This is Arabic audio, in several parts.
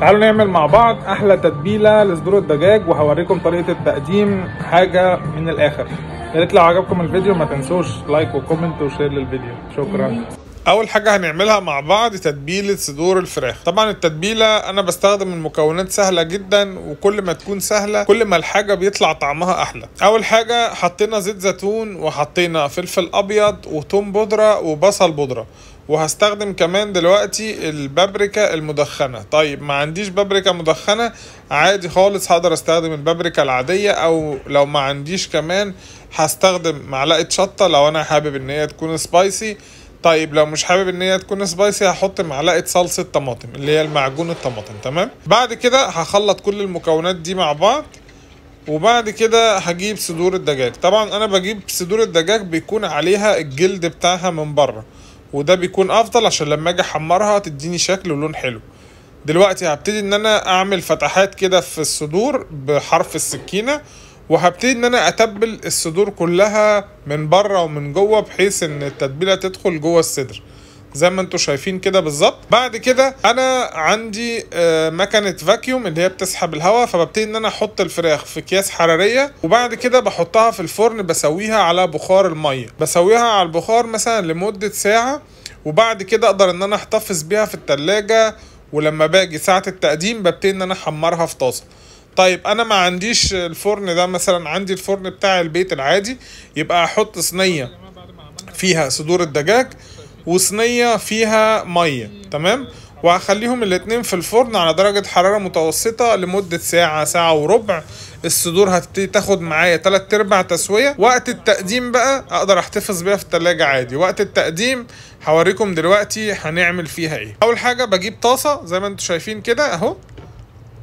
تعالوا نعمل مع بعض احلى تتبيله لصدور الدجاج وهوريكم طريقه التقديم حاجه من الاخر يا ريت لو عجبكم الفيديو ما تنسوش لايك وكومنت وشير للفيديو شكرا اول حاجه هنعملها مع بعض تتبيله صدور الفراخ طبعا التتبيله انا بستخدم المكونات سهله جدا وكل ما تكون سهله كل ما الحاجه بيطلع طعمها احلى اول حاجه حطينا زيت زيتون وحطينا فلفل ابيض وتوم بودره وبصل بودره وهستخدم كمان دلوقتي البابريكا المدخنة طيب ما عنديش بابريكا مدخنة عادي خالص هقدر استخدم البابريكا العادية او لو ما عنديش كمان هستخدم معلقة شطة لو انا حابب ان هي تكون سبايسي طيب لو مش حابب ان هي تكون سبايسي هحط معلقه صلصه طماطم اللي هي المعجون الطماطم تمام بعد كده هخلط كل المكونات دي مع بعض وبعد كده هجيب صدور الدجاج طبعا انا بجيب صدور الدجاج بيكون عليها الجلد بتاعها من بره وده بيكون افضل عشان لما اجي احمرها تديني شكل ولون حلو دلوقتي هبتدي ان انا اعمل فتحات كده في الصدور بحرف السكينه وهبتدي ان انا اتبل الصدور كلها من بره ومن جوه بحيث ان التتبيله تدخل جوه الصدر زي ما انتم شايفين كده بالظبط بعد كده انا عندي آه، مكنه فاكيوم اللي هي بتسحب الهواء فببتدي ان انا احط الفراخ في اكياس حراريه وبعد كده بحطها في الفرن بسويها على بخار الميه بسويها على البخار مثلا لمده ساعه وبعد كده اقدر ان انا احتفظ بيها في التلاجة ولما باجي ساعة التقديم ببتدي ان انا احمرها في طاسة طيب انا ما عنديش الفرن ده مثلا عندي الفرن بتاع البيت العادي يبقى احط صينية فيها صدور الدجاج وصينيه فيها ميه تمام وهخليهم الاتنين في الفرن على درجة حرارة متوسطة لمدة ساعة ساعة وربع الصدور هتبتدي تاخد معايا تلات ارباع تسوية وقت التقديم بقى اقدر احتفظ بيها في التلاجة عادي وقت التقديم هوريكم دلوقتي هنعمل فيها ايه اول حاجة بجيب طاسة زي ما انتم شايفين كده اهو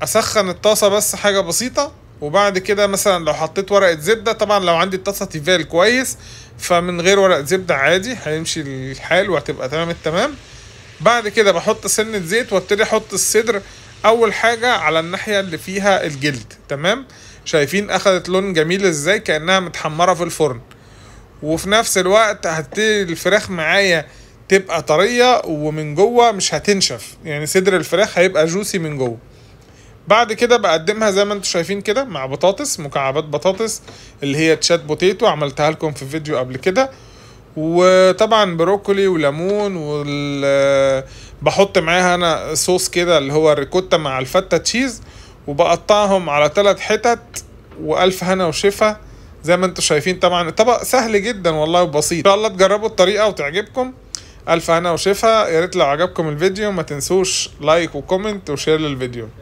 اسخن الطاسة بس حاجة بسيطة وبعد كده مثلا لو حطيت ورقه زبده طبعا لو عندي الطاسه تيفال كويس فمن غير ورق زبده عادي هيمشي الحال وهتبقى تمام التمام بعد كده بحط سنه زيت وابتدي احط الصدر اول حاجه على الناحيه اللي فيها الجلد تمام شايفين اخدت لون جميل ازاي كانها متحمره في الفرن وفي نفس الوقت هبتدي الفراخ معايا تبقى طريه ومن جوه مش هتنشف يعني صدر الفراخ هيبقى جوسي من جوه بعد كده بقدمها زي ما انتم شايفين كده مع بطاطس مكعبات بطاطس اللي هي تشات بوتيتو عملتها لكم في فيديو قبل كده وطبعا بروكولي وليمون وبحط بحط معاها انا صوص كده اللي هو الريكوتا مع الفتة تشيز وبقطعهم على ثلاث حتت والف هنا وشفا زي ما انتم شايفين طبعا الطبق سهل جدا والله وبسيط ان شاء الله تجربوا الطريقه وتعجبكم الف هنا وشفا يا ريت لو عجبكم الفيديو ما تنسوش لايك وكومنت وشير للفيديو